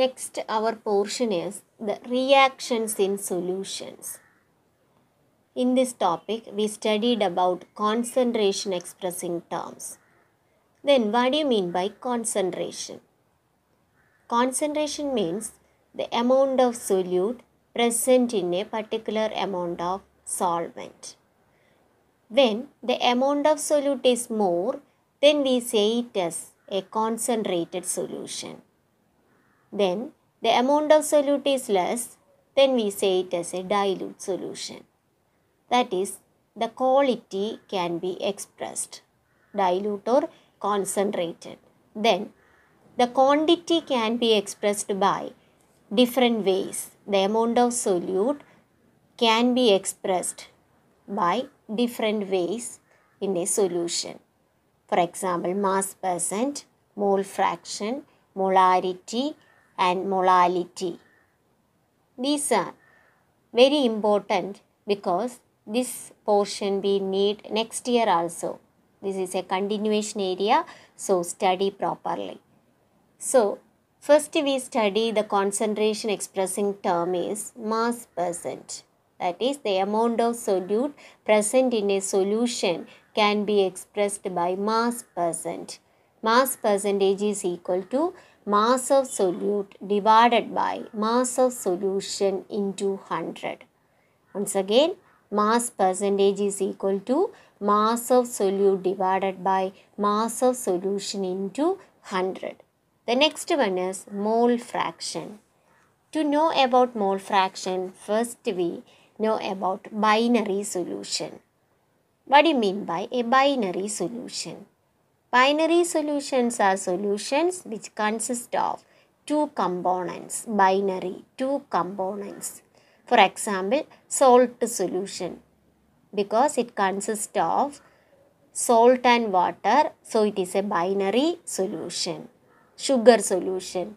Next, our portion is the reactions in solutions. In this topic, we studied about concentration expressing terms. Then, what do you mean by concentration? Concentration means the amount of solute present in a particular amount of solvent. When the amount of solute is more, then we say it as a concentrated solution then the amount of solute is less, then we say it as a dilute solution. That is, the quality can be expressed, dilute or concentrated. Then, the quantity can be expressed by different ways. The amount of solute can be expressed by different ways in a solution. For example, mass percent, mole fraction, molarity, and morality. These are very important because this portion we need next year also. This is a continuation area, so study properly. So, first we study the concentration expressing term is mass percent. That is, the amount of solute present in a solution can be expressed by mass percent. Mass percentage is equal to mass of solute divided by mass of solution into 100. Once again, mass percentage is equal to mass of solute divided by mass of solution into 100. The next one is mole fraction. To know about mole fraction, first we know about binary solution. What do you mean by a binary solution? Binary solutions are solutions which consist of two components, binary, two components. For example, salt solution because it consists of salt and water, so it is a binary solution. Sugar solution,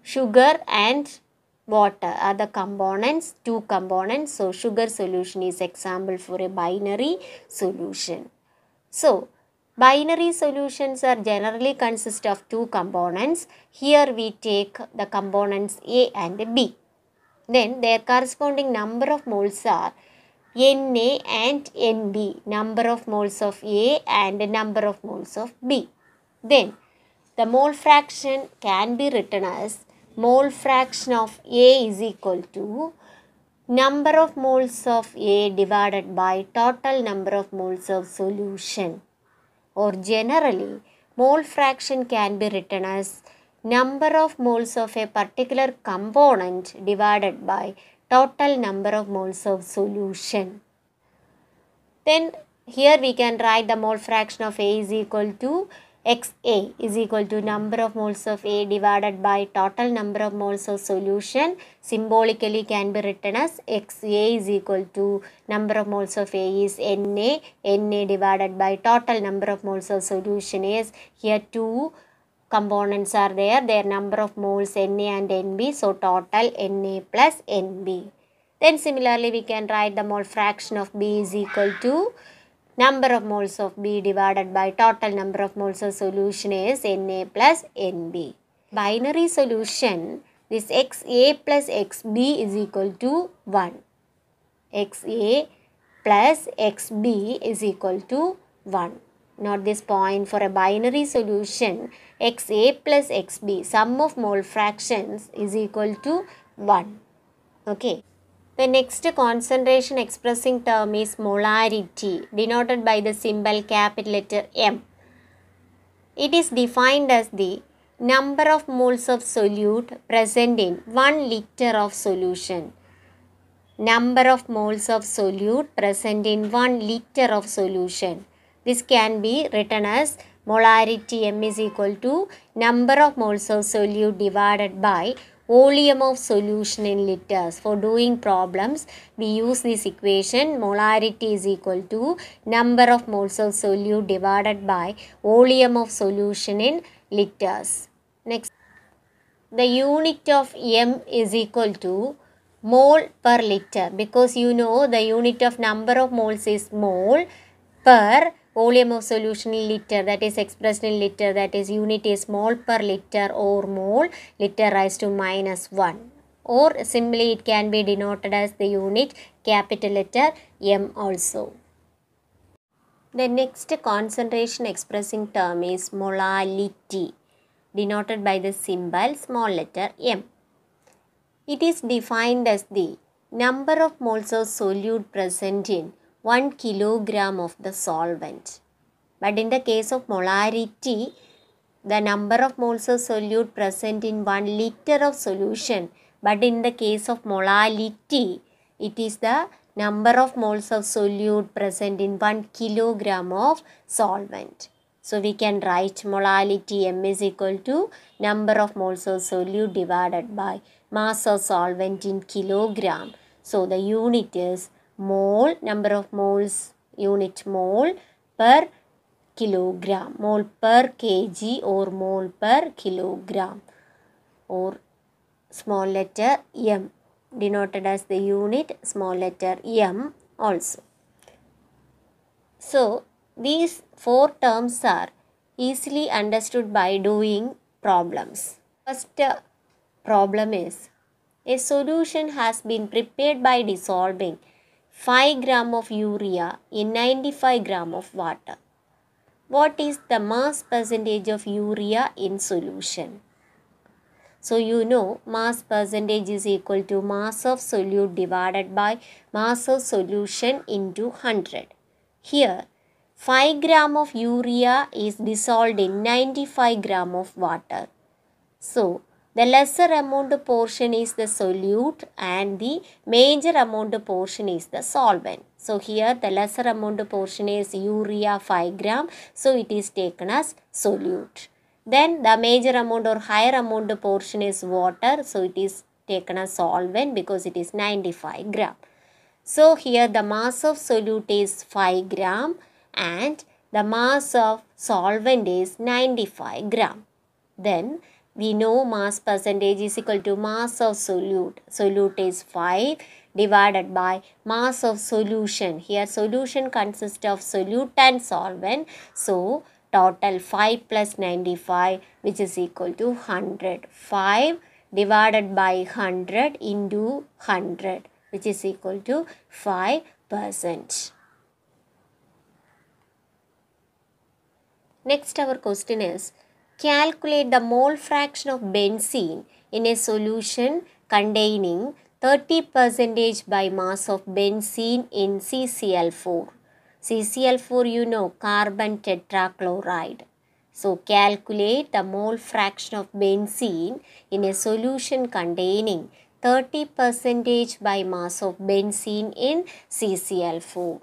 sugar and water are the components, two components, so sugar solution is example for a binary solution. So, Binary solutions are generally consist of two components. Here we take the components A and B. Then their corresponding number of moles are Na and Nb, number of moles of A and number of moles of B. Then the mole fraction can be written as mole fraction of A is equal to number of moles of A divided by total number of moles of solution or generally mole fraction can be written as number of moles of a particular component divided by total number of moles of solution. Then here we can write the mole fraction of A is equal to XA is equal to number of moles of A divided by total number of moles of solution symbolically can be written as XA is equal to number of moles of A is Na, Na divided by total number of moles of solution is here 2 components are there, their number of moles Na and Nb, so total Na plus Nb. Then similarly we can write the mole fraction of B is equal to number of moles of B divided by total number of moles of solution is Na plus Nb. Binary solution this xa plus xb is equal to 1. xa plus xb is equal to 1. Note this point for a binary solution xa plus xb sum of mole fractions is equal to 1. Okay. The next concentration expressing term is molarity, denoted by the symbol capital letter M. It is defined as the number of moles of solute present in 1 liter of solution. Number of moles of solute present in 1 liter of solution. This can be written as molarity M is equal to number of moles of solute divided by volume of solution in liters. For doing problems, we use this equation molarity is equal to number of moles of solute divided by volume of solution in liters. Next, the unit of m is equal to mole per liter because you know the unit of number of moles is mole per Volume of solution in liter that is expressed in liter that is unit is mole per liter or mole liter rise to minus 1 or simply it can be denoted as the unit capital letter M also. The next concentration expressing term is molality denoted by the symbol small letter m. It is defined as the number of moles of solute present in 1 kilogram of the solvent. But in the case of molarity, the number of moles of solute present in 1 liter of solution. But in the case of molality, it is the number of moles of solute present in 1 kilogram of solvent. So we can write molality M is equal to number of moles of solute divided by mass of solvent in kilogram. So the unit is mole, number of moles, unit mole per kilogram, mole per kg or mole per kilogram or small letter m denoted as the unit small letter m also. So, these four terms are easily understood by doing problems. First uh, problem is a solution has been prepared by dissolving 5 gram of urea in 95 gram of water. What is the mass percentage of urea in solution? So you know mass percentage is equal to mass of solute divided by mass of solution into 100. Here 5 gram of urea is dissolved in 95 gram of water. So the lesser amount portion is the solute and the major amount portion is the solvent. So here the lesser amount portion is urea 5 gram. So it is taken as solute. Then the major amount or higher amount portion is water. So it is taken as solvent because it is 95 gram. So here the mass of solute is 5 gram and the mass of solvent is 95 gram. Then we know mass percentage is equal to mass of solute. Solute is 5 divided by mass of solution. Here solution consists of solute and solvent. So total 5 plus 95 which is equal to 100. 5 divided by 100 into 100 which is equal to 5 percent. Next our question is Calculate the mole fraction of benzene in a solution containing 30 percentage by mass of benzene in CCl4. CCl4 you know carbon tetrachloride. So calculate the mole fraction of benzene in a solution containing 30 percentage by mass of benzene in CCl4.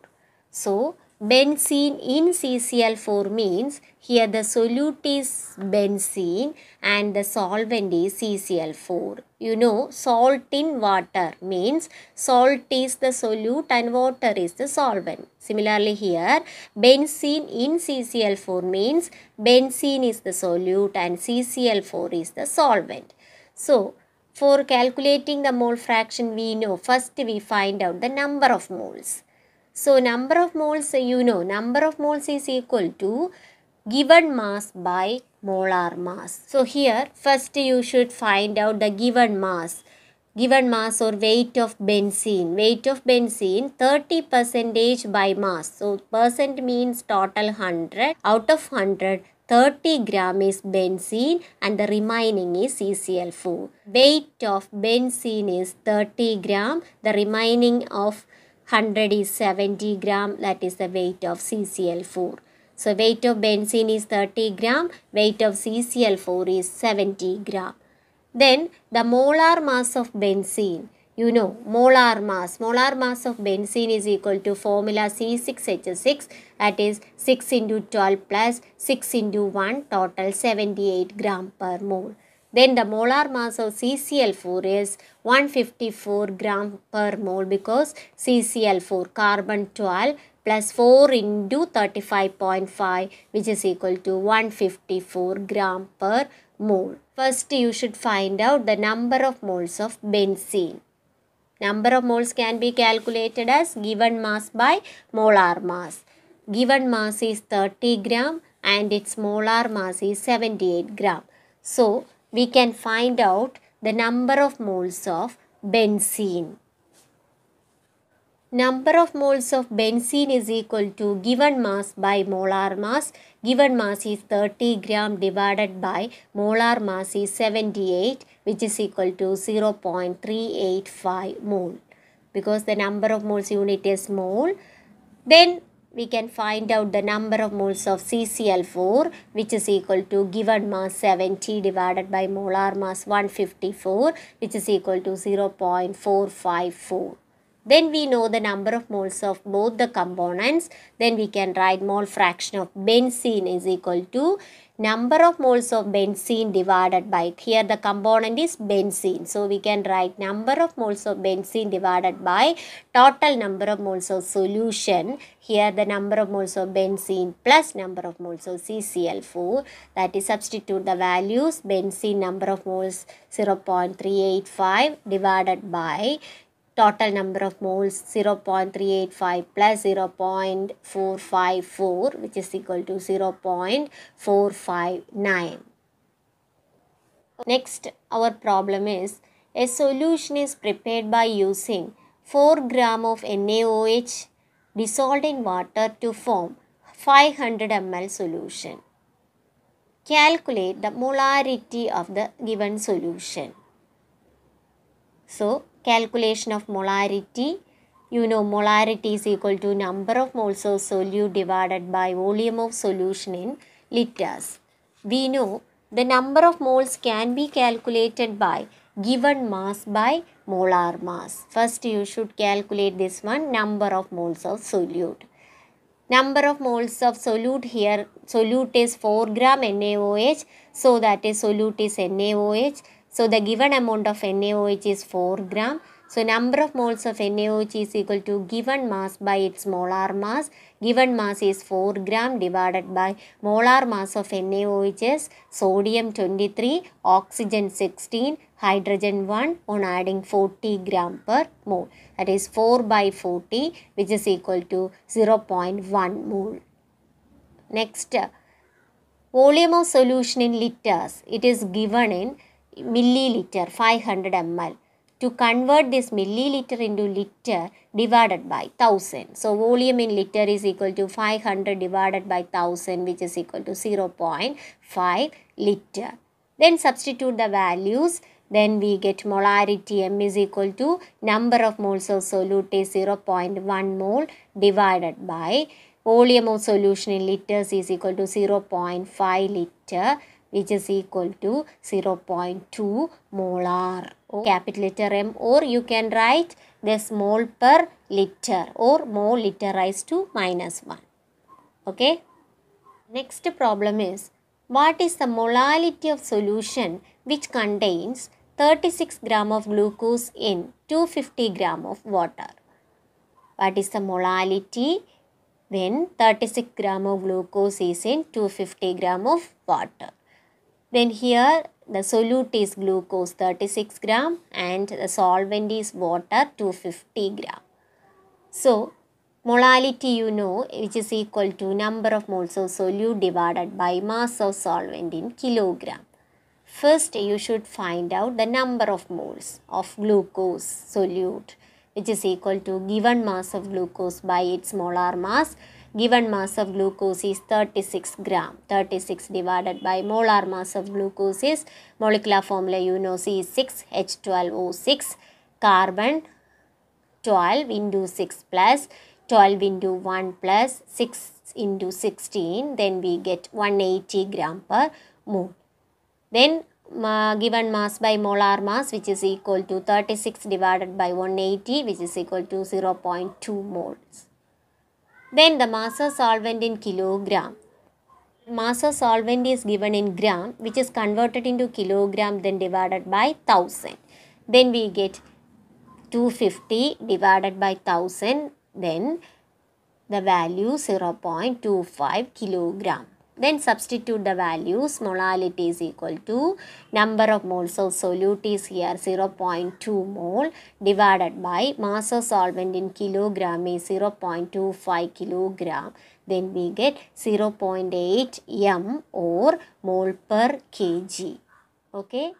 So Benzene in CCl4 means here the solute is benzene and the solvent is CCl4. You know salt in water means salt is the solute and water is the solvent. Similarly here benzene in CCl4 means benzene is the solute and CCl4 is the solvent. So for calculating the mole fraction we know first we find out the number of moles. So number of moles you know number of moles is equal to given mass by molar mass. So here first you should find out the given mass given mass or weight of benzene. Weight of benzene 30 percentage by mass. So percent means total 100. Out of 100, 30 gram is benzene and the remaining is CCl4. Weight of benzene is 30 gram. The remaining of 100 is 70 gram that is the weight of CCl4. So weight of benzene is 30 gram, weight of CCl4 is 70 gram. Then the molar mass of benzene, you know molar mass, molar mass of benzene is equal to formula C6H6 that is 6 into 12 plus 6 into 1 total 78 gram per mole then the molar mass of CCl4 is 154 gram per mole because CCl4 carbon 12 plus 4 into 35.5 which is equal to 154 gram per mole. First you should find out the number of moles of benzene. Number of moles can be calculated as given mass by molar mass. Given mass is 30 gram and its molar mass is 78 gram. So we can find out the number of moles of benzene. Number of moles of benzene is equal to given mass by molar mass. Given mass is 30 gram divided by molar mass is 78 which is equal to 0 0.385 mole. Because the number of moles unit is mole, then we can find out the number of moles of CCl4 which is equal to given mass 70 divided by molar mass 154 which is equal to 0.454. Then we know the number of moles of both the components. Then we can write mole fraction of benzene is equal to number of moles of benzene divided by here the component is benzene so we can write number of moles of benzene divided by total number of moles of solution here the number of moles of benzene plus number of moles of CCl4 that is substitute the values benzene number of moles 0.385 divided by total number of moles 0.385 plus 0.454 which is equal to 0.459. Next our problem is a solution is prepared by using 4 gram of NaOH dissolved in water to form 500 ml solution. Calculate the molarity of the given solution. So Calculation of molarity. You know molarity is equal to number of moles of solute divided by volume of solution in liters. We know the number of moles can be calculated by given mass by molar mass. First you should calculate this one number of moles of solute. Number of moles of solute here, solute is 4 gram NaOH, so that is solute is NaOH. So the given amount of NaOH is 4 gram. So number of moles of NaOH is equal to given mass by its molar mass. Given mass is 4 gram divided by molar mass of NaOH is sodium 23, oxygen 16, hydrogen 1 on adding 40 gram per mole. That is 4 by 40 which is equal to 0.1 mole. Next, uh, volume of solution in liters. It is given in milliliter 500 ml to convert this milliliter into liter divided by 1000. So volume in liter is equal to 500 divided by 1000 which is equal to 0.5 liter. Then substitute the values. Then we get molarity M is equal to number of moles of solute is 0.1 mole divided by volume of solution in liters is equal to 0.5 liter which is equal to 0.2 molar or capital letter M or you can write this mole per liter or mole liter rise to minus 1. Okay. Next problem is what is the molality of solution which contains 36 gram of glucose in 250 gram of water? What is the molality when 36 gram of glucose is in 250 gram of water? Then here the solute is glucose 36 gram and the solvent is water 250 gram. So molality you know which is equal to number of moles of solute divided by mass of solvent in kilogram. First you should find out the number of moles of glucose solute which is equal to given mass of glucose by its molar mass given mass of glucose is 36 gram 36 divided by molar mass of glucose is molecular formula you know c is 6 h12o6 carbon 12 into 6 plus 12 into 1 plus 6 into 16 then we get 180 gram per mole then given mass by molar mass which is equal to 36 divided by 180 which is equal to 0 0.2 moles then the mass of solvent in kilogram. Mass of solvent is given in gram which is converted into kilogram then divided by 1000. Then we get 250 divided by 1000 then the value 0.25 kilogram. Then substitute the values. Molality is equal to number of moles of solute is here 0.2 mole divided by mass of solvent in kilogram is 0.25 kilogram. Then we get 0.8 m or mole per kg. Okay.